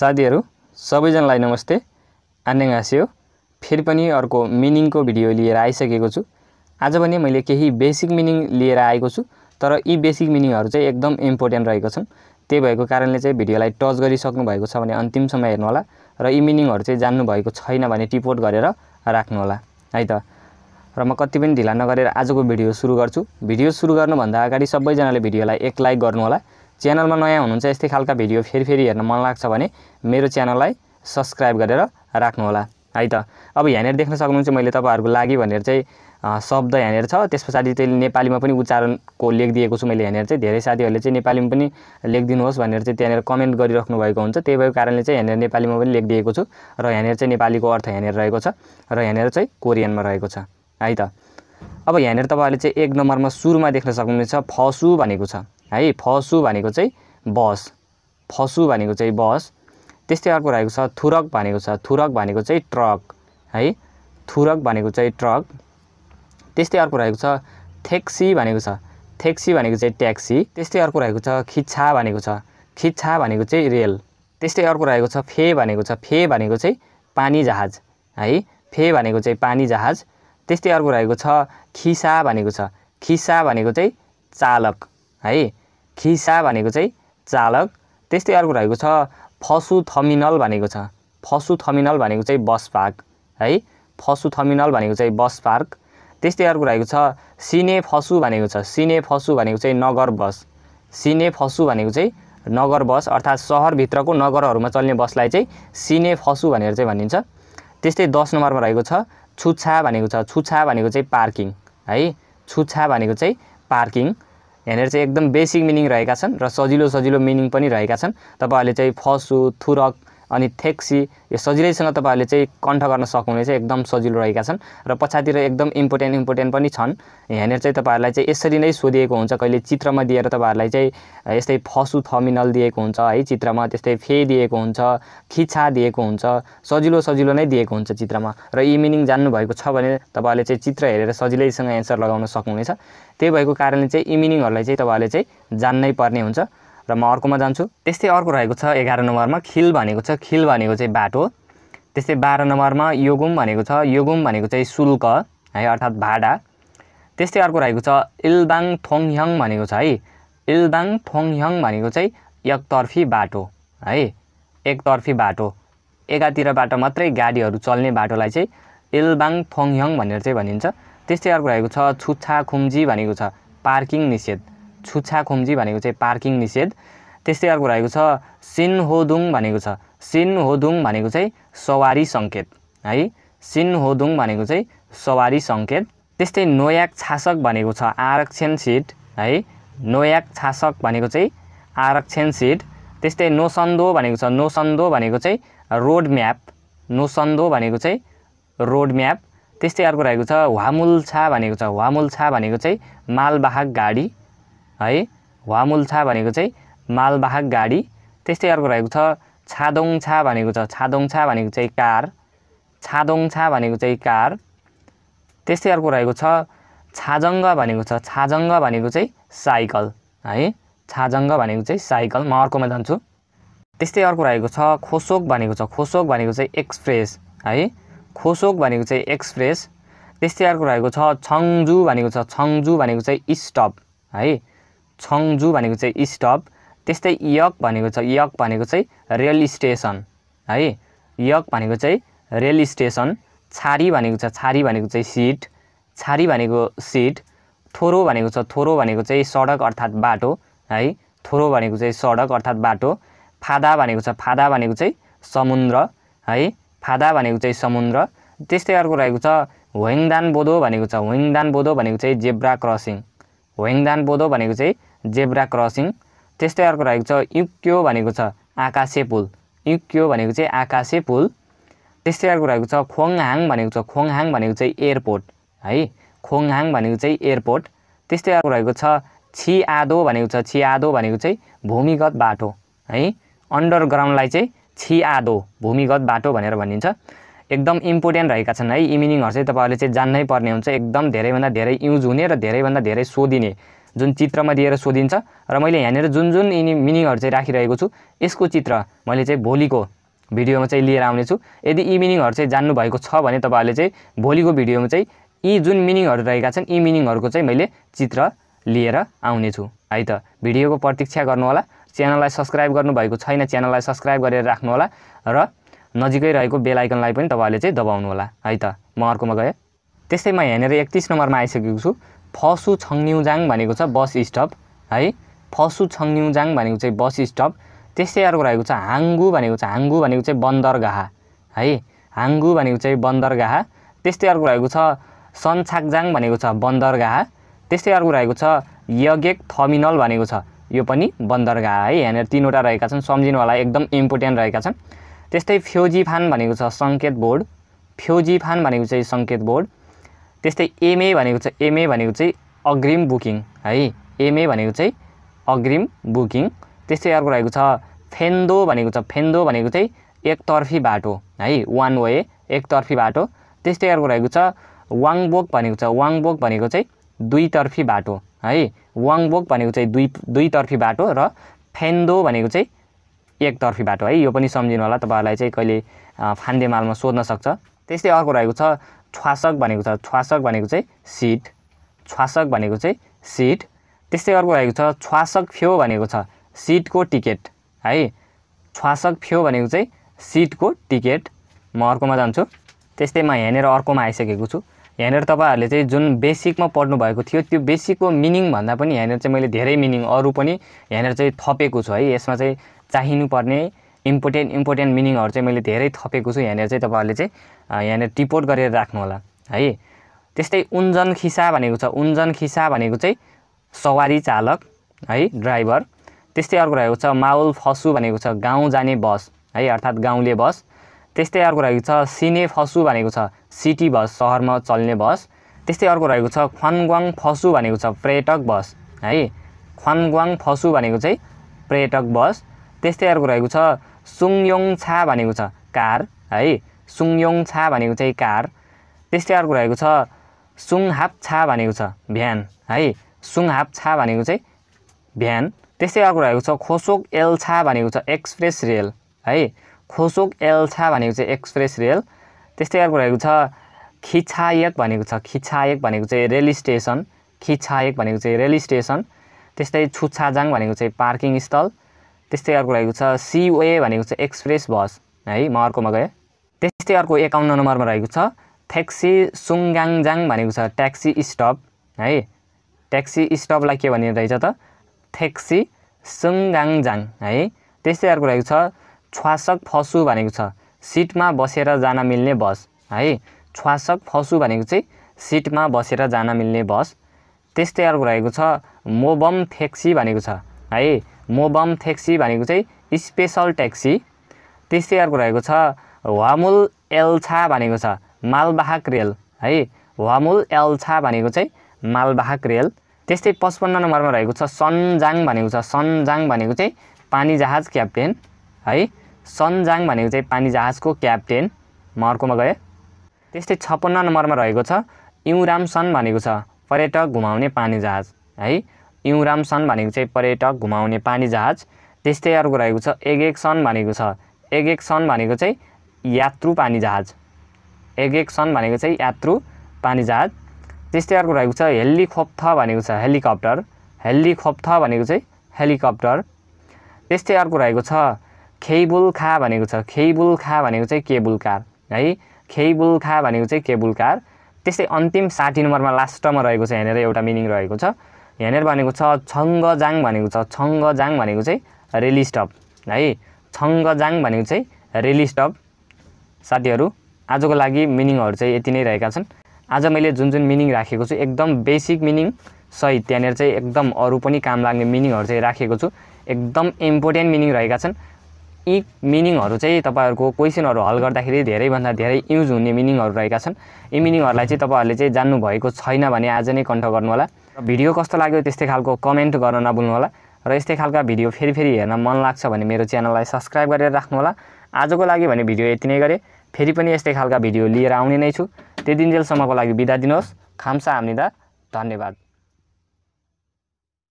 साथीहरू सबैजनालाई नमस्ते घाँसे हो फेरि पनि अर्को मिनिङको भिडियो लिएर आइसकेको छु आज पनि मैले केही बेसिक मिनिङ लिएर आएको छु तर यी बेसिक मिनिङहरू चाहिँ एकदम इम्पोर्टेन्ट रहेको छन् त्यही भएको कारणले चाहिँ भिडियोलाई टच गरिसक्नु भएको छ भने अन्तिम अन्तिमसम्म हेर्नुहोला र यी मिनिङहरू चाहिँ जान्नुभएको छैन भने टिपोट गरेर राख्नुहोला है त र म कति पनि ढिला नगरेर आजको भिडियो सुरु गर्छु भिडियो सुरु गर्नुभन्दा अगाडि सबैजनाले भिडियोलाई एक लाइक गर्नुहोला च्यानलमा नयाँ हुनुहुन्छ यस्तै खालका भिडियो फेरि फेरि हेर्न मन लाग्छ भने मेरो च्यानललाई सब्सक्राइब गरेर राख्नुहोला है त अब यहाँनिर देख्न सक्नुहुन्छ मैले तपाईँहरूको लागि भनेर चाहिँ शब्द यहाँनिर छ त्यस पछाडि त्यसले नेपालीमा पनि उच्चारणको लेखिदिएको छु मैले यहाँनिर चाहिँ धेरै साथीहरूले चाहिँ नेपालीमा पनि लेखिदिनुहोस् भनेर चाहिँ त्यहाँनिर कमेन्ट गरिराख्नु भएको हुन्छ त्यही भएको कारणले चाहिँ यहाँनिर नेपालीमा पनि लेखिदिएको छु र यहाँनिर चाहिँ नेपालीको अर्थ यहाँनिर रहेको छ र यहाँनिर चाहिँ कोरियनमा रहेको छ है त अब यहाँनिर तपाईँहरूले चाहिँ एक नम्बरमा सुरुमा देख्न सक्नुहुन्छ फसु भनेको छ है फसु भनेको चाहिँ बस फसु भनेको चाहिँ बस त्यस्तै अर्को रहेको छ थुरक भनेको छ थुरक भनेको चाहिँ ट्रक है थुरक भनेको चाहिँ ट्रक त्यस्तै अर्को रहेको छ थेक्सी भनेको छ थेक्सी भनेको चाहिँ ट्याक्सी त्यस्तै अर्को रहेको छ खिच्छा भनेको छ खिच्छा भनेको चाहिँ रेल त्यस्तै अर्को रहेको छ फे भनेको छ फे भनेको चाहिँ पानी जहाज है फे भनेको चाहिँ पानी जहाज त्यस्तै अर्को रहेको छ खिसा भनेको छ खिसा भनेको चाहिँ चालक है खिसा भनेको चाहिँ चालक त्यस्तै अर्को रहेको छ फसु थमिनल भनेको छ फसु थमिनल भनेको चाहिँ बस पार्क है फसु थमिनल भनेको चाहिँ बस पार्क त्यस्तै अर्को रहेको छ सिने फसु भनेको छ सिने फसु भनेको चाहिँ नगर बस सिने फसु भनेको चाहिँ नगर बस अर्थात् सहरभित्रको नगरहरूमा चल्ने बसलाई चाहिँ सिने फसु भनेर चाहिँ भनिन्छ त्यस्तै दस नम्बरमा रहेको छ छुच्छा भनेको छ छुच्छा भनेको चाहिँ पार्किङ है छुच्छा भनेको चाहिँ पार्किङ यहाँनिर चाहिँ एकदम बेसिक मिनिङ रहेका छन् र सजिलो सजिलो मिनिङ पनि रहेका छन् तपाईँहरूले चाहिँ फसु थुरक अनि थेक्सी यो सजिलैसँग तपाईँहरूले चाहिँ कण्ठ गर्न सक्नुहुने चाहिँ एकदम सजिलो रहेका छन् र पछाडितिर एकदम इम्पोर्टेन्ट इम्पोर्टेन्ट पनि छन् यहाँनिर चाहिँ तपाईँहरूलाई चाहिँ यसरी नै सोधिएको हुन्छ कहिले चित्रमा दिएर तपाईँहरूलाई चाहिँ यस्तै फसु थमिनल दिएको हुन्छ है चित्रमा त्यस्तै फे दिएको हुन्छ खिच्छा दिएको हुन्छ सजिलो सजिलो नै दिएको हुन्छ चित्रमा र यी मिनिङ जान्नुभएको छ भने तपाईँहरूले चाहिँ चित्र हेरेर सजिलैसँग एन्सर लगाउन सक्नुहुनेछ त्यही भएको कारणले चाहिँ यी मिनिङहरूलाई चाहिँ तपाईँहरूले चाहिँ जान्नै पर्ने हुन्छ र म अर्कोमा जान्छु त्यस्तै अर्को रहेको छ एघार नम्बरमा खिल भनेको छ खिल भनेको चाहिँ बाटो त्यस्तै बाह्र नम्बरमा योगुम भनेको छ योगुम भनेको चाहिँ शुल्क है अर्थात् भाडा त्यस्तै अर्को रहेको छ इलबाङ थोङह्याङ भनेको छ है इलबाङ थोङह्याङ भनेको चाहिँ एकतर्फी बाटो है एकतर्फी बाटो एकातिरबाट मात्रै गाडीहरू चल्ने बाटोलाई चाहिँ इलबाङ थोङह्याङ भनेर चाहिँ भनिन्छ त्यस्तै अर्को रहेको छ छुच्छा खुम्जी भनेको छ पार्किङ निषेध छुच्छा खोम्जी भनेको चाहिँ पार्किङ निषेध त्यस्तै अर्को रहेको छ सिन होदुङ भनेको छ सिन होदुङ भनेको चाहिँ सवारी सङ्केत है सिन होदुङ भनेको चाहिँ सवारी सङ्केत त्यस्तै नोयाक छासक भनेको छ आरक्षण सिट है नोयाक छासक भनेको चाहिँ आरक्षण सिट त्यस्तै नोसन्दो भनेको छ नोसन्दो भनेको चाहिँ रोड म्याप नोसन्दो भनेको चाहिँ रोड म्याप त्यस्तै अर्को रहेको छ छा भनेको छ छा भनेको चाहिँ मालवाहक गाडी है वामुल्छा भनेको चाहिँ मालवाहक गाडी त्यस्तै अर्को रहेको छ छादोङछा भनेको छ छादोङछा भनेको चाहिँ कार छादोङछा भनेको चाहिँ कार त्यस्तै अर्को रहेको छ छाजङ्ग भनेको छ छाजङ्ग भनेको चाहिँ साइकल है छाजङ्ग भनेको चाहिँ साइकल म अर्कोमा जान्छु त्यस्तै अर्को रहेको छ खोसोक भनेको छ खोसोक भनेको चाहिँ एक्सप्रेस है खोसोक भनेको चाहिँ एक्सप्रेस त्यस्तै अर्को रहेको छ छङ्जु भनेको छ छङ्जु भनेको चाहिँ स्टप है छङ्जु भनेको चाहिँ स्टप त्यस्तै यक भनेको छ यक भनेको चाहिँ रेल स्टेसन है यक भनेको चाहिँ रेल स्टेसन छारी भनेको छ छारी भनेको चाहिँ सिट छारी भनेको सिट थोरो भनेको छ थोरो भनेको चाहिँ सडक अर्थात् बाटो है थोरो भनेको चाहिँ सडक अर्थात् बाटो फादा भनेको छ फादा भनेको चाहिँ समुद्र है फादा भनेको चाहिँ समुद्र त्यस्तै अर्को रहेको छ ह्वेङदान बोधो भनेको छ ह्वेङदान बोधो भनेको चाहिँ जेब्रा क्रसिङ ह्वेङदान बोधो भनेको चाहिँ जेब्रा क्रसिङ त्यस्तै अर्को रहेको छ युक्यो भनेको छ आकाशे पुल युक्यो भनेको चाहिँ आकाशे पुल त्यस्तै अर्को रहेको छ खोङहाङ भनेको छ खोङहाङ भनेको चाहिँ एयरपोर्ट है खोङहाङ भनेको चाहिँ एयरपोर्ट त्यस्तै अर्को रहेको छ छिआदो भनेको छ छिआदो भनेको चाहिँ भूमिगत बाटो है अन्डरग्राउन्डलाई चाहिँ छिआदो भूमिगत बाटो भनेर भनिन्छ एकदम इम्पोर्टेन्ट रहेका छन् है यी मिनिङहरू चाहिँ तपाईँहरूले चाहिँ जान्नै पर्ने हुन्छ एकदम धेरैभन्दा धेरै युज हुने र धेरैभन्दा धेरै सोधिने जुन चित्रमा दिएर सोधिन्छ र मैले यहाँनिर जुन जुन यिनी मिनिङहरू चाहिँ राखिरहेको छु यसको चित्र मैले चाहिँ भोलिको भिडियोमा चाहिँ लिएर आउनेछु यदि यी मिनिङहरू चाहिँ जान्नुभएको छ भने तपाईँहरूले चाहिँ भोलिको भिडियोमा चाहिँ यी जुन मिनिङहरू रहेका छन् यी मिनिङहरूको चाहिँ मैले चित्र लिएर आउनेछु है त भिडियोको प्रतीक्षा गर्नुहोला च्यानललाई सब्सक्राइब गर्नुभएको छैन च्यानललाई सब्सक्राइब गरेर राख्नुहोला र नजिकै रहेको बेलायकनलाई पनि तपाईँहरूले चाहिँ दबाउनु होला है त म अर्कोमा गएँ त्यस्तै म यहाँनिर एकतिस नम्बरमा आइसकेको छु फसु छङन्युजाङ भनेको छ बस स्टप है फसु छङन्युजाङ भनेको चाहिँ बस स्टप त्यस्तै अर्को रहेको छ हाङ्गु भनेको छ हाङ्गु भनेको चाहिँ बन्दरगाह है हाङ्गु भनेको चाहिँ बन्दरगाह त्यस्तै अर्को रहेको छ सन्छाकजाङ भनेको छ बन्दरगाह त्यस्तै अर्को रहेको छ यगेक थर्मिनल भनेको छ यो पनि बन्दरगाह है यहाँनिर तिनवटा रहेका छन् होला एकदम इम्पोर्टेन्ट रहेका छन् त्यस्तै फ्योजी फान भनेको छ सङ्केत बोर्ड फ्योजी फान भनेको चाहिँ सङ्केत बोर्ड त्यस्तै एमए भनेको चाहिँ एमए भनेको चाहिँ अग्रिम बुकिङ है एमए भनेको चाहिँ अग्रिम बुकिङ त्यस्तै अर्को रहेको छ फेन्दो भनेको छ फेन्दो भनेको चाहिँ एकतर्फी बाटो है वान वे एकतर्फी बाटो त्यस्तै अर्को रहेको छ वाङबोक भनेको छ वाङबोक भनेको चाहिँ दुईतर्फी बाटो है वाङबोक भनेको चाहिँ दुई दुईतर्फी बाटो र फेन्दो भनेको चाहिँ एकतर्फी बाटो है यो पनि सम्झिनु होला तपाईँहरूलाई चाहिँ कहिले फान्देमालमा सोध्न सक्छ त्यस्तै अर्को रहेको छ छ्वासक भनेको छ छ्वासक भनेको चाहिँ सिट छ्वासक भनेको चाहिँ सिट त्यस्तै अर्को रहेको छ छ्वासक फ्यो भनेको छ सिटको टिकट है छ्वासक फ्यो भनेको चाहिँ सिटको टिकट म अर्कोमा जान्छु त्यस्तै म यहाँनिर अर्कोमा आइसकेको छु यहाँनिर तपाईँहरूले चाहिँ जुन बेसिकमा पढ्नुभएको थियो त्यो बेसिकको मिनिङ भन्दा पनि यहाँनिर चाहिँ मैले धेरै मिनिङ अरू पनि यहाँनिर चाहिँ थपेको छु है यसमा चाहिँ चाहिनुपर्ने इम्पोर्टेन्ट इम्पोर्टेन्ट मिनिङहरू चाहिँ मैले धेरै थपेको छु यहाँनिर चाहिँ तपाईँहरूले चाहिँ यहाँनिर टिपोट गरेर राख्नु होला है त्यस्तै उन्जन खिसा भनेको छ उन्जन खिसा भनेको चाहिँ सवारी चालक है ड्राइभर त्यस्तै अर्को रहेको छ माउल फसु भनेको छ गाउँ जाने बस है अर्थात् गाउँले बस त्यस्तै अर्को रहेको छ सिने फसु भनेको छ सिटी बस सहरमा चल्ने बस त्यस्तै अर्को रहेको छ खनग्वाङ फसु भनेको छ पर्यटक बस है खनग्वाङ फसु भनेको चाहिँ पर्यटक बस त्यस्तै अर्को रहेको छ सुङयोङ छा भनेको छ कार है सुङयोङ छा भनेको चाहिँ कार त्यस्तै अर्को रहेको छ सुङहाप छा भनेको छ भ्यान है सुङहाप छा भनेको चाहिँ भ्यान त्यस्तै अर्को रहेको छ खोसोक एल छा भनेको छ एक्सप्रेस रेल है खोसोक एल छा भनेको चाहिँ एक्सप्रेस रेल त्यस्तै अर्को रहेको छ खिछायक भनेको छ खिछायक भनेको चाहिँ रेल स्टेसन खिछायक भनेको चाहिँ रेल स्टेसन त्यस्तै छुछाजाङ भनेको चाहिँ पार्किङ स्थल त्यस्तै अर्को रहेको छ सिओए भनेको छ एक्सप्रेस बस है म अर्कोमा गएँ त्यस्तै अर्को एकाउन्न नम्बरमा रहेको छ ट्याक्सी सुङ्गाङजाङ भनेको छ ट्याक्सी स्टप है ट्याक्सी स्टपलाई के भनिने रहेछ त ट्याक्सी सुङगाङजाङ है त्यस्तै अर्को रहेको छ छ्वासक फसु भनेको छ सिटमा बसेर जान मिल्ने बस है छ्वासक फसु भनेको चाहिँ सिटमा बसेर जान मिल्ने बस त्यस्तै अर्को रहेको छ मोबम फ्याक्सी भनेको छ है मोबम ट्याक्सी भनेको चाहिँ स्पेसल ट्याक्सी त्यस्तै अर्को रहेको छ वामुल एल्छा भनेको छ मालवाहक रेल है वामुल एल्छा भनेको चाहिँ मालवाहक रेल त्यस्तै पचपन्न नम्बरमा रहेको छ सनजाङ भनेको छ सनजाङ भनेको चाहिँ पानी जहाज क्याप्टेन है सनजाङ भनेको चाहिँ पानी जहाजको क्याप्टेन म अर्कोमा गएँ त्यस्तै छप्पन्न नम्बरमा रहेको छ इउराम सन भनेको छ पर्यटक घुमाउने पानी जहाज है इउराम सन भनेको चाहिँ पर्यटक घुमाउने पानी जहाज त्यस्तै अर्को रहेको छ एक सन भनेको छ एक सन भनेको चाहिँ यात्रु पानी जहाज एक सन भनेको चाहिँ यात्रु पानी जहाज त्यस्तै अर्को रहेको छ हेलिखोप्थ भनेको छ हेलिकप्टर हेलिखोप्थ भनेको चाहिँ हेलिकप्टर त्यस्तै अर्को रहेको छ खेबुल खा भनेको छ खेबुल खा भनेको चाहिँ केबुल कार है खेइबुल खा भनेको चाहिँ केबुल कार त्यस्तै अन्तिम साठी नम्बरमा लास्टमा रहेको छ यहाँनिर एउटा मिनिङ रहेको छ यहाँनिर भनेको छ छङ्ग जाङ भनेको छ छङ्ग जाङ भनेको चाहिँ रेली स्टप है छङ्ग जाङ भनेको चाहिँ रेली स्टप साथीहरू आजको लागि मिनिङहरू चाहिँ यति नै रहेका छन् आज मैले जुन जुन मिनिङ राखेको छु एकदम बेसिक मिनिङ सहित त्यहाँनिर चाहिँ एकदम अरू पनि काम लाग्ने मिनिङहरू चाहिँ राखेको छु एकदम इम्पोर्टेन्ट मिनिङ रहेका छन् यी मिनिङहरू चाहिँ तपाईँहरूको क्वेसनहरू हल गर्दाखेरि धेरैभन्दा धेरै युज हुने मिनिङहरू रहेका छन् यी मिनिङहरूलाई चाहिँ तपाईँहरूले चाहिँ जान्नुभएको छैन भने आज नै कन्ठ होला भिडियो कस्तो लाग्यो त्यस्तै खालको कमेन्ट गर्न होला र यस्तै खालका भिडियो फेरि फेरि हेर्न मन लाग्छ भने मेरो च्यानललाई सब्सक्राइब गरेर राख्नुहोला आजको लागि भने भिडियो यति नै गरेँ फेरि पनि यस्तै खालका भिडियो लिएर आउने नै छु त्यो दिनजेलसम्मको लागि बिदा दिनुहोस् खाम्सा हामीदा धन्यवाद